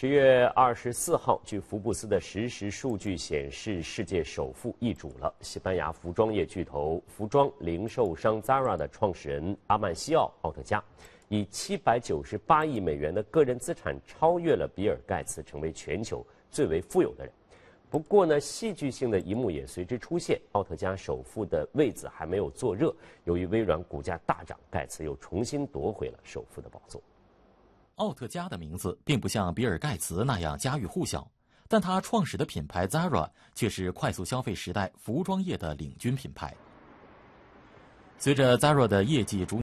十月二十四号，据福布斯的实时数据显示，世界首富易主了。西班牙服装业巨头、服装零售商 Zara 的创始人阿曼西奥·奥特加，以七百九十八亿美元的个人资产，超越了比尔·盖茨，成为全球最为富有的人。不过呢，戏剧性的一幕也随之出现：奥特加首富的位子还没有坐热，由于微软股价大涨，盖茨又重新夺回了首富的宝座。奥特加的名字并不像比尔·盖茨那样家喻户晓，但他创始的品牌 Zara 却是快速消费时代服装业的领军品牌。随着 Zara 的业绩逐，